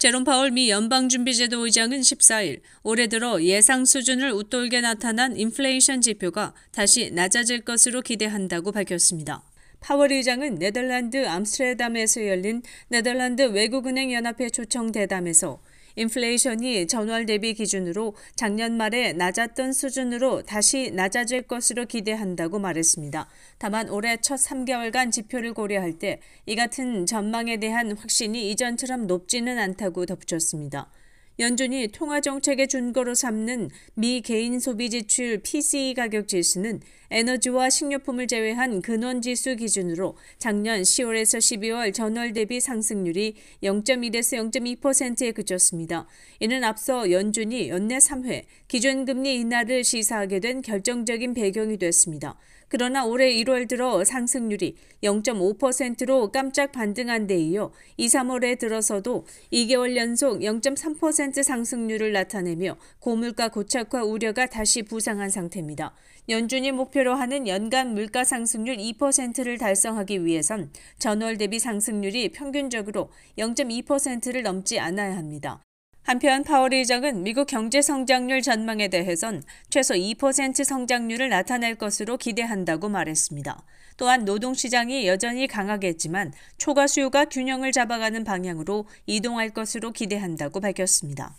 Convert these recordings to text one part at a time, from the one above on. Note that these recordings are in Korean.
제롬 파월 미 연방준비제도 의장은 14일 올해 들어 예상 수준을 웃돌게 나타난 인플레이션 지표가 다시 낮아질 것으로 기대한다고 밝혔습니다. 파월 의장은 네덜란드 암스테르담에서 열린 네덜란드 외국은행 연합회 초청 대담에서 인플레이션이 전월 대비 기준으로 작년 말에 낮았던 수준으로 다시 낮아질 것으로 기대한다고 말했습니다. 다만 올해 첫 3개월간 지표를 고려할 때 이 같은 전망에 대한 확신이 이전처럼 높지는 않다고 덧붙였습니다. 연준이 통화 정책의 준거로 삼는 미 개인 소비 지출 PCE 가격 지수는 에너지와 식료품을 제외한 근원지수 기준으로 작년 10월에서 12월 전월 대비 상승률이 0.1에서 0.2%에 그쳤습니다. 이는 앞서 연준이 연내 3회 기준금리 인하를 시사하게 된 결정적인 배경이 됐습니다. 그러나 올해 1월 들어 상승률이 0.5%로 깜짝 반등한 데 이어 2, 3월에 들어서도 2개월 연속 0.3% 상승률을 나타내며 고물가 고착화 우려가 다시 부상한 상태입니다. 연준이 목표로 하는 연간 물가 상승률 2%를 달성하기 위해선 전월 대비 상승률이 평균적으로 0.2%를 넘지 않아야 합니다. 한편 파월 의장은 미국 경제 성장률 전망에 대해선 최소 2% 성장률을 나타낼 것으로 기대한다고 말했습니다. 또한 노동시장이 여전히 강하겠지만 초과 수요가 균형을 잡아가는 방향으로 이동할 것으로 기대한다고 밝혔습니다.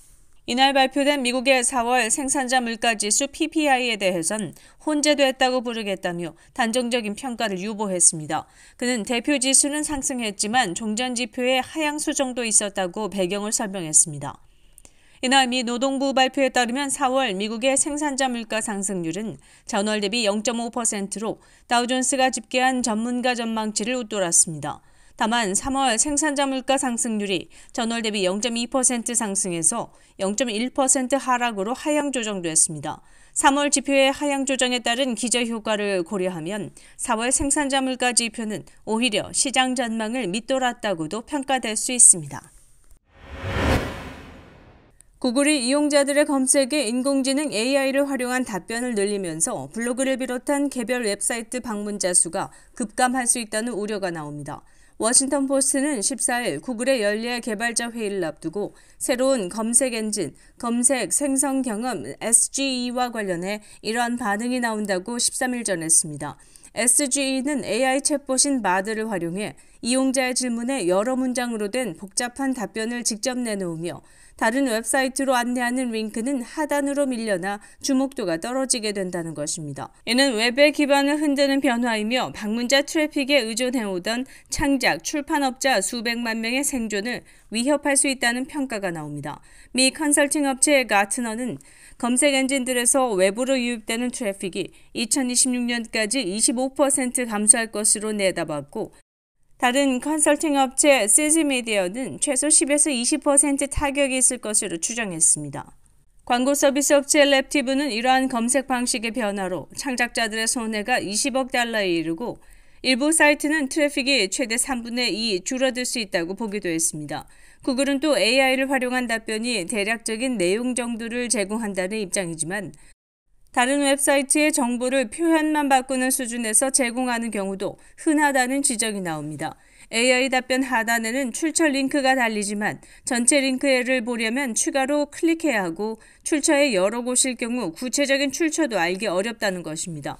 이날 발표된 미국의 4월 생산자 물가지수 PPI에 대해선 혼재됐다고 부르겠다며 단정적인 평가를 유보했습니다. 그는 대표 지수는 상승했지만 종전 지표의 하향수 정도 있었다고 배경을 설명했습니다. 이날 미 노동부 발표에 따르면 4월 미국의 생산자 물가 상승률은 전월 대비 0.5%로 다우존스가 집계한 전문가 전망치를 웃돌았습니다. 다만 3월 생산자 물가 상승률이 전월 대비 0.2% 상승해서 0.1% 하락으로 하향 조정됐습니다. 3월 지표의 하향 조정에 따른 기저 효과를 고려하면 4월 생산자 물가 지표는 오히려 시장 전망을 밑돌았다고도 평가될 수 있습니다. 구글이 이용자들의 검색에 인공지능 AI를 활용한 답변을 늘리면서 블로그를 비롯한 개별 웹사이트 방문자 수가 급감할 수 있다는 우려가 나옵니다. 워싱턴 포스트는 14일 구글의 연례 개발자 회의를 앞두고 새로운 검색 엔진, 검색 생성 경험 SGE와 관련해 이러한 반응이 나온다고 13일 전했습니다. SGE는 AI 챗봇인 마드를 활용해 이용자의 질문에 여러 문장으로 된 복잡한 답변을 직접 내놓으며 다른 웹사이트로 안내하는 링크는 하단으로 밀려나 주목도가 떨어지게 된다는 것입니다. 이는 웹의 기반을 흔드는 변화이며 방문자 트래픽에 의존해오던 창작, 출판업자 수백만 명의 생존을 위협할 수 있다는 평가가 나옵니다. 미 컨설팅 업체 가트너는 검색 엔진들에서 외부로 유입되는 트래픽이 2026년까지 25% 감소할 것으로 내다봤고 다른 컨설팅 업체 세즈미디어는 최소 10에서 20% 타격이 있을 것으로 추정했습니다. 광고 서비스 업체 랩티브는 이러한 검색 방식의 변화로 창작자들의 손해가 20억 달러에 이르고 일부 사이트는 트래픽이 최대 3분의 2 줄어들 수 있다고 보기도 했습니다. 구글은 그 또 AI를 활용한 답변이 대략적인 내용 정도를 제공한다는 입장이지만 다른 웹사이트의 정보를 표현만 바꾸는 수준에서 제공하는 경우도 흔하다는 지적이 나옵니다. AI 답변 하단에는 출처 링크가 달리지만 전체 링크를 보려면 추가로 클릭해야 하고 출처의 여러 곳일 경우 구체적인 출처도 알기 어렵다는 것입니다.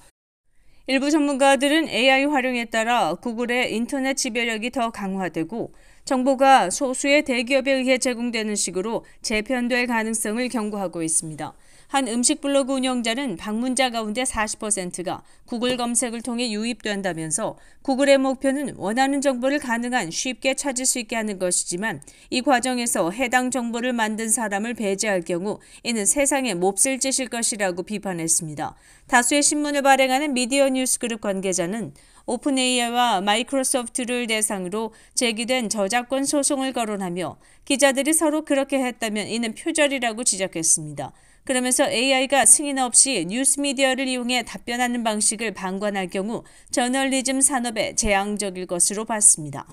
일부 전문가들은 AI 활용에 따라 구글의 인터넷 지배력이 더 강화되고 정보가 소수의 대기업에 의해 제공되는 식으로 재편될 가능성을 경고하고 있습니다. 한 음식 블로그 운영자는 방문자 가운데 40%가 구글 검색을 통해 유입된다면서 구글의 목표는 원하는 정보를 가능한 쉽게 찾을 수 있게 하는 것이지만 이 과정에서 해당 정보를 만든 사람을 배제할 경우 이는 세상에 몹쓸 짓일 것이라고 비판했습니다. 다수의 신문을 발행하는 미디어 뉴스그룹 관계자는 오픈 AI와 마이크로소프트를 대상으로 제기된 저작권 소송을 거론하며 기자들이 서로 그렇게 했다면 이는 표절이라고 지적했습니다. 그러면서 AI가 승인 없이 뉴스 미디어를 이용해 답변하는 방식을 방관할 경우 저널리즘 산업에 재앙적일 것으로 봤습니다.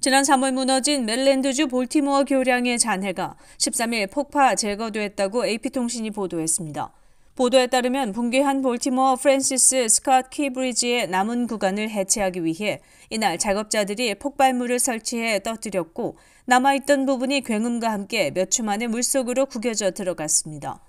지난 3월 무너진 멜랜드주 볼티모어 교량의 잔해가 13일 폭파 제거됐다고 AP통신이 보도했습니다. 보도에 따르면 붕괴한 볼티모어 프랜시스 스캇 키브리지의 남은 구간을 해체하기 위해 이날 작업자들이 폭발물을 설치해 떠뜨렸고 남아있던 부분이 굉음과 함께 몇 초 만에 물속으로 구겨져 들어갔습니다.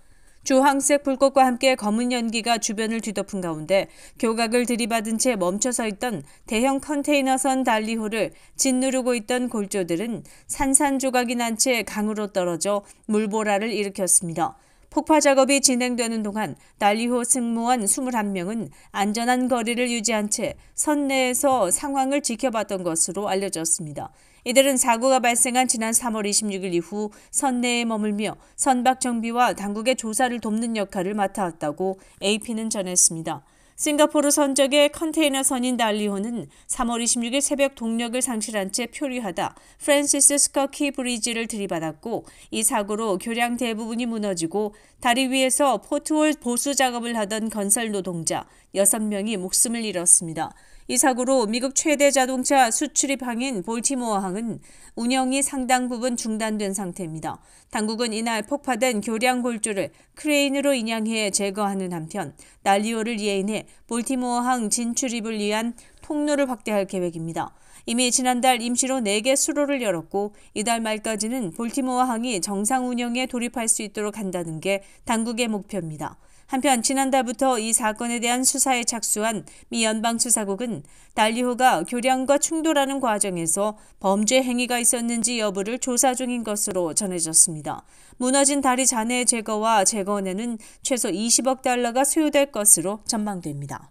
주황색 불꽃과 함께 검은 연기가 주변을 뒤덮은 가운데 교각을 들이받은 채 멈춰서 있던 대형 컨테이너선 달리호를 짓누르고 있던 골조들은 산산조각이 난 채 강으로 떨어져 물보라를 일으켰습니다. 폭파 작업이 진행되는 동안 난리호 승무원 21명은 안전한 거리를 유지한 채 선내에서 상황을 지켜봤던 것으로 알려졌습니다. 이들은 사고가 발생한 지난 3월 26일 이후 선내에 머물며 선박 정비와 당국의 조사를 돕는 역할을 맡아왔다고 AP는 전했습니다. 싱가포르 선적의 컨테이너선인 달리호는 3월 26일 새벽 동력을 상실한 채 표류하다 프랜시스 스커키 브리지를 들이받았고 이 사고로 교량 대부분이 무너지고 다리 위에서 포트홀 보수 작업을 하던 건설 노동자 6명이 목숨을 잃었습니다. 이 사고로 미국 최대 자동차 수출입항인 볼티모어항은 운영이 상당 부분 중단된 상태입니다. 당국은 이날 폭파된 교량 골조를 크레인으로 인양해 제거하는 한편 난리오를 예인해 볼티모어항 진출입을 위한 통로를 확대할 계획입니다. 이미 지난달 임시로 4개 수로를 열었고 이달 말까지는 볼티모어 항이 정상 운영에 돌입할 수 있도록 한다는 게 당국의 목표입니다. 한편 지난달부터 이 사건에 대한 수사에 착수한 미 연방수사국은 달리호가 교량과 충돌하는 과정에서 범죄 행위가 있었는지 여부를 조사 중인 것으로 전해졌습니다. 무너진 다리 잔해 제거와 재건에는 최소 20억 달러가 소요될 것으로 전망됩니다.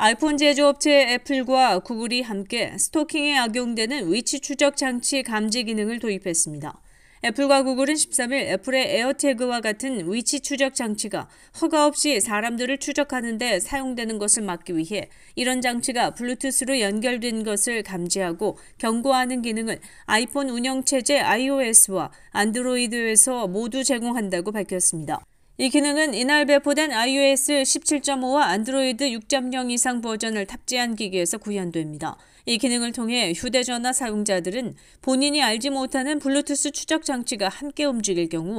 아이폰 제조업체 애플과 구글이 함께 스토킹에 악용되는 위치 추적 장치 감지 기능을 도입했습니다. 애플과 구글은 13일 애플의 에어태그와 같은 위치 추적 장치가 허가 없이 사람들을 추적하는데 사용되는 것을 막기 위해 이런 장치가 블루투스로 연결된 것을 감지하고 경고하는 기능을 아이폰 운영체제 iOS와 안드로이드에서 모두 제공한다고 밝혔습니다. 이 기능은 이날 배포된 iOS 17.5와 안드로이드 6.0 이상 버전을 탑재한 기기에서 구현됩니다. 이 기능을 통해 휴대전화 사용자들은 본인이 알지 못하는 블루투스 추적 장치가 함께 움직일 경우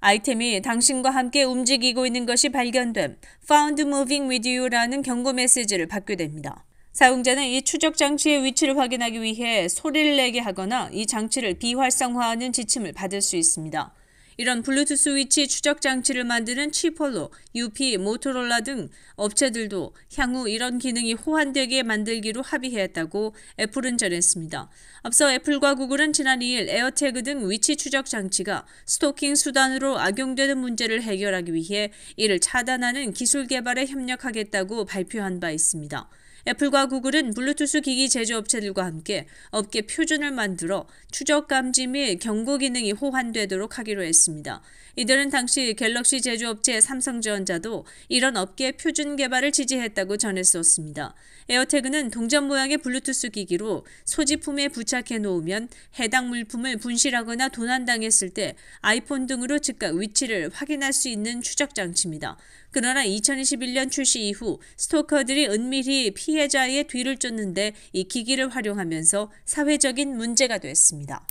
아이템이 당신과 함께 움직이고 있는 것이 발견됨, Found Moving With You라는 경고 메시지를 받게 됩니다. 사용자는 이 추적 장치의 위치를 확인하기 위해 소리를 내게 하거나 이 장치를 비활성화하는 지침을 받을 수 있습니다. 이런 블루투스 위치 추적 장치를 만드는 치폴로, UP, 모토롤라 등 업체들도 향후 이런 기능이 호환되게 만들기로 합의했다고 애플은 전했습니다. 앞서 애플과 구글은 지난 2일 에어태그 등 위치 추적 장치가 스토킹 수단으로 악용되는 문제를 해결하기 위해 이를 차단하는 기술 개발에 협력하겠다고 발표한 바 있습니다. 애플과 구글은 블루투스 기기 제조업체들과 함께 업계 표준을 만들어 추적 감지 및 경고 기능이 호환되도록 하기로 했습니다. 이들은 당시 갤럭시 제조업체 삼성전자도 이런 업계 표준 개발을 지지했다고 전했었습니다. 에어태그는 동전 모양의 블루투스 기기로 소지품에 부착해 놓으면 해당 물품을 분실하거나 도난당했을 때 아이폰 등으로 즉각 위치를 확인할 수 있는 추적 장치입니다. 그러나 2021년 출시 이후 스토커들이 은밀히 피 피해자의 뒤를 쫓는데 이 기기를 활용하면서 사회적인 문제가 됐습니다.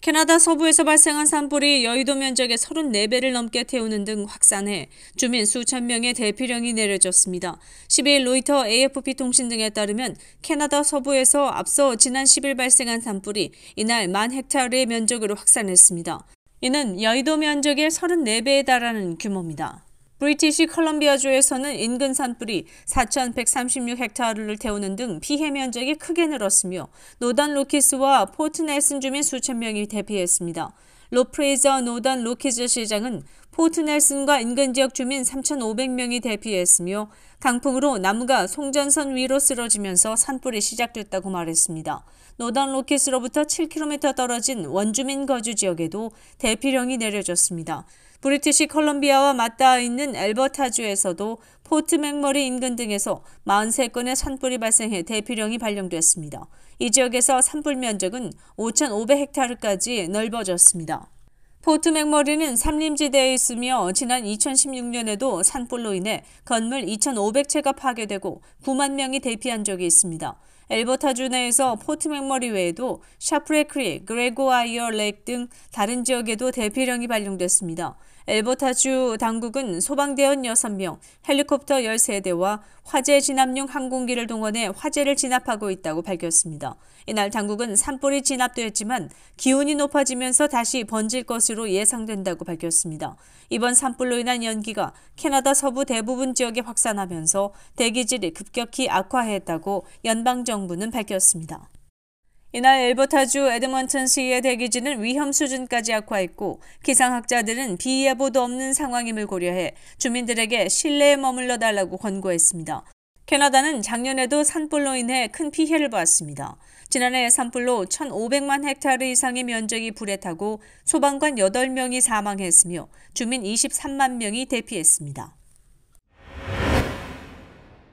캐나다 서부에서 발생한 산불이 여의도 면적의 34배를 넘게 태우는 등 확산해 주민 수천 명의 대피령이 내려졌습니다. 12일 로이터 AFP 통신 등에 따르면 캐나다 서부에서 앞서 지난 10일 발생한 산불이 이날 만 헥타르의 면적으로 확산했습니다. 이는 여의도 면적의 34배에 달하는 규모입니다. 브리티시 컬럼비아주에서는 인근 산불이 4,136헥타르를 태우는 등 피해 면적이 크게 늘었으며 노단 루키스와 포트 네슨 주민 수천 명이 대피했습니다. 로프레이저 노던 로키즈 시장은 포트 넬슨과 인근 지역 주민 3,500명이 대피했으며 강풍으로 나무가 송전선 위로 쓰러지면서 산불이 시작됐다고 말했습니다. 노던 로키스로부터 7km 떨어진 원주민 거주 지역에도 대피령이 내려졌습니다. 브리티시 컬럼비아와 맞닿아 있는 엘버타주에서도 포트 맥머리 인근 등에서 43건의 산불이 발생해 대피령이 발령됐습니다. 이 지역에서 산불 면적은 5,500헥타르까지 넓어졌습니다. 포트 맥머리는 삼림지대에 있으며 지난 2016년에도 산불로 인해 건물 2,500채가 파괴되고 9만 명이 대피한 적이 있습니다. 엘버타주 내에서 포트 맥머리 외에도 샤프레크리, 그레고아이어 렉등 다른 지역에도 대피령이 발령됐습니다. 엘버타주 당국은 소방대원 6명, 헬리콥터 13대와 화재 진압용 항공기를 동원해 화재를 진압하고 있다고 밝혔습니다. 이날 당국은 산불이 진압되었지만 기온이 높아지면서 다시 번질 것으로 예상된다고 밝혔습니다. 이번 산불로 인한 연기가 캐나다 서부 대부분 지역에 확산하면서 대기질이 급격히 악화했다고 연방정부는 밝혔습니다. 이날 엘버타주 에드먼튼 시의 대기지는 위험 수준까지 악화했고 기상학자들은 비 예보도 없는 상황임을 고려해 주민들에게 실내에 머물러 달라고 권고했습니다. 캐나다는 작년에도 산불로 인해 큰 피해를 봤습니다. 지난해 산불로 1,500만 헥타르 이상의 면적이 불에 타고 소방관 8명이 사망했으며 주민 23만 명이 대피했습니다.